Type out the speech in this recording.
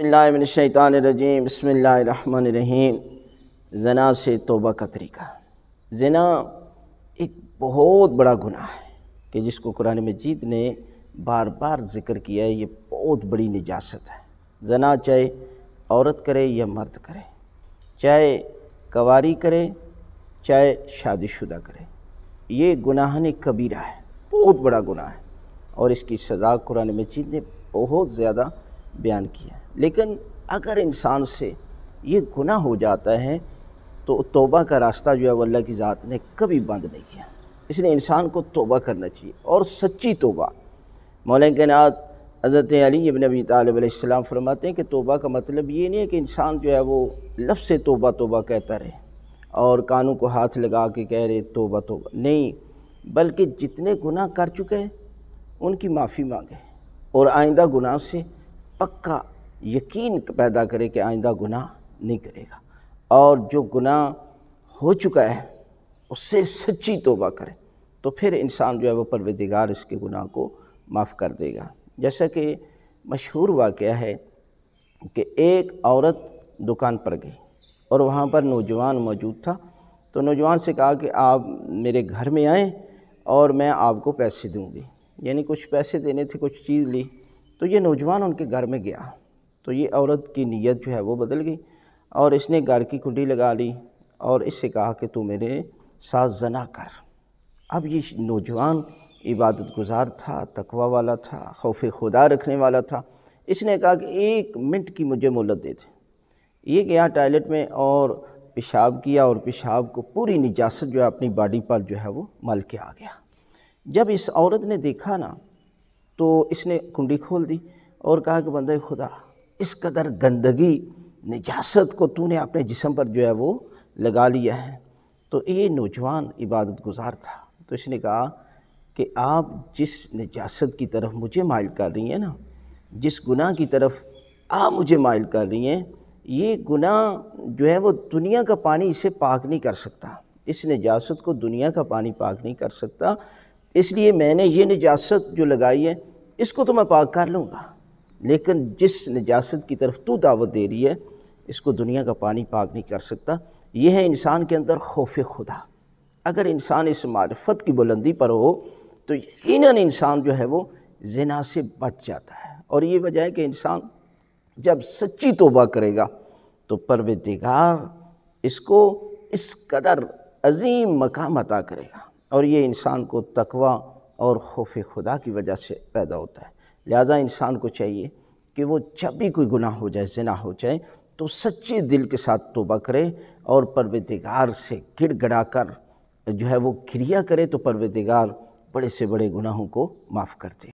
रजीम बसमीम जना से तोबा का तरीका जना एक बहुत बड़ा गुनाह है कि जिसको कुरान मजीद ने बार बार ज़िक्र किया है ये बहुत बड़ी निजात है जना चाहे औरत करे या मर्द करे चाहे कवारी करे चाहे शादीशुदा करे ये गुनाह ने कबीरा है बहुत बड़ा गुनाह है और इसकी सज़ा कुरान मजीद ने बहुत ज़्यादा बयान किया लेकिन अगर इंसान से ये गुनाह हो जाता है तो तोबा का रास्ता जो है वल्ला की ज़ात ने कभी बंद नहीं किया इसलिए इंसान को तोबा करना चाहिए और सच्ची तोबा मौलान कायनात हज़रत अली इबन अबी फरमाते हैं कि तोबा का मतलब ये नहीं है कि इंसान जो है वो लफ्स से तोबा तोबा कहता रहे और कानों को हाथ लगा के कह रहे तोबा तोबा नहीं बल्कि जितने गुनाह कर चुके हैं उनकी माफ़ी मांगे और आइंदा गुनाह से पक्का यकीन पैदा करे कि आइंदा गुनाह नहीं करेगा और जो गुनाह हो चुका है उससे सच्ची तोबा करे तो फिर इंसान जो है वह परवदिगार इसके गुनाह को माफ़ कर देगा जैसा कि मशहूर वाक़ है कि एक औरत दुकान पर गई और वहाँ पर नौजवान मौजूद था तो नौजवान से कहा कि आप मेरे घर में आएँ और मैं आपको पैसे दूँगी यानी कुछ पैसे देने थे कुछ चीज़ ली तो ये नौजवान उनके घर में गया तो ये औरत की नीयत जो है वो बदल गई और इसने घर की कुंडी लगा ली और इससे कहा कि तू मेरे साथ जना कर अब ये नौजवान इबादत गुजार था तकवा वाला था खौफ खुदा रखने वाला था इसने कहा कि एक मिनट की मुझे मोहलत दे दे ये गया टॉयलेट में और पेशाब किया और पेशाब को पूरी निजास्त जो है अपनी बॉडी पर जो है वो मल के आ गया जब इस औरत ने देखा ना तो इसने कुंडी खोल दी और कहा कि बंदे खुदा इस कदर गंदगी निजासत को तूने अपने जिसम पर जो है वो लगा लिया है तो ये नौजवान इबादत गुजार था तो इसने कहा कि आप जिस निजासत की तरफ मुझे माइल कर रही हैं ना जिस गुनाह की तरफ आप मुझे माइल कर रही हैं ये गुनाह जो है वो दुनिया का पानी इसे पाक नहीं कर सकता इस निजासत को दुनिया का पानी पाक नहीं कर सकता इसलिए मैंने ये निजात जो लगाई है इसको तो मैं पाक कर लूँगा लेकिन जिस निजात की तरफ तू दावत दे रही है इसको दुनिया का पानी पाक नहीं कर सकता यह है इंसान के अंदर खौफ खुदा अगर इंसान इस मार्फत की बुलंदी पर हो तो यकीन इंसान जो है वो जना से बच जाता है और ये वजह है कि इंसान जब सच्ची तोबा करेगा तो परवदिगार इसको इस कदर अजीम मकाम अता करेगा और ये इंसान को तकवा और खौफ खुदा की वजह से पैदा होता है लिहाजा इंसान को चाहिए कि वो जब भी कोई गुनाह हो जाए जना हो जाए तो सच्चे दिल के साथ तोबा करे और परवदिगार से गिड़गड़ा कर जो है वो क्रिया करे तो परवदिगार बड़े से बड़े गुनाहों को माफ़ कर दे